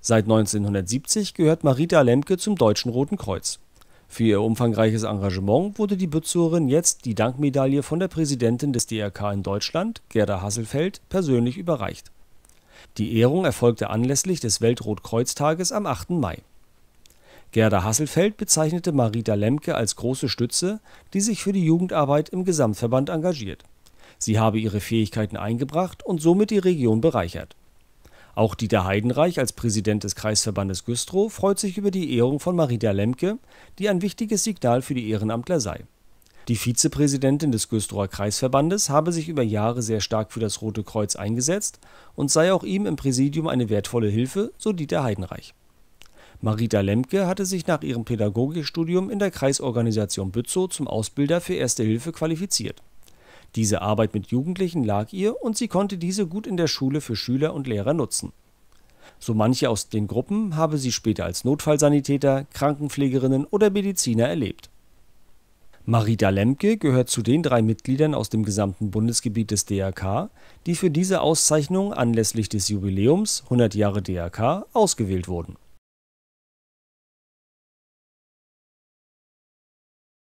Seit 1970 gehört Marita Lemke zum Deutschen Roten Kreuz. Für ihr umfangreiches Engagement wurde die Bützorin jetzt die Dankmedaille von der Präsidentin des DRK in Deutschland, Gerda Hasselfeld, persönlich überreicht. Die Ehrung erfolgte anlässlich des Weltrotkreuztages am 8. Mai. Gerda Hasselfeld bezeichnete Marita Lemke als große Stütze, die sich für die Jugendarbeit im Gesamtverband engagiert. Sie habe ihre Fähigkeiten eingebracht und somit die Region bereichert. Auch Dieter Heidenreich als Präsident des Kreisverbandes Güstrow freut sich über die Ehrung von Marita Lemke, die ein wichtiges Signal für die Ehrenamtler sei. Die Vizepräsidentin des Güstrower Kreisverbandes habe sich über Jahre sehr stark für das Rote Kreuz eingesetzt und sei auch ihm im Präsidium eine wertvolle Hilfe, so Dieter Heidenreich. Marita Lemke hatte sich nach ihrem Pädagogikstudium in der Kreisorganisation Bützow zum Ausbilder für Erste Hilfe qualifiziert. Diese Arbeit mit Jugendlichen lag ihr und sie konnte diese gut in der Schule für Schüler und Lehrer nutzen. So manche aus den Gruppen habe sie später als Notfallsanitäter, Krankenpflegerinnen oder Mediziner erlebt. Marita Lemke gehört zu den drei Mitgliedern aus dem gesamten Bundesgebiet des DRK, die für diese Auszeichnung anlässlich des Jubiläums 100 Jahre DRK ausgewählt wurden.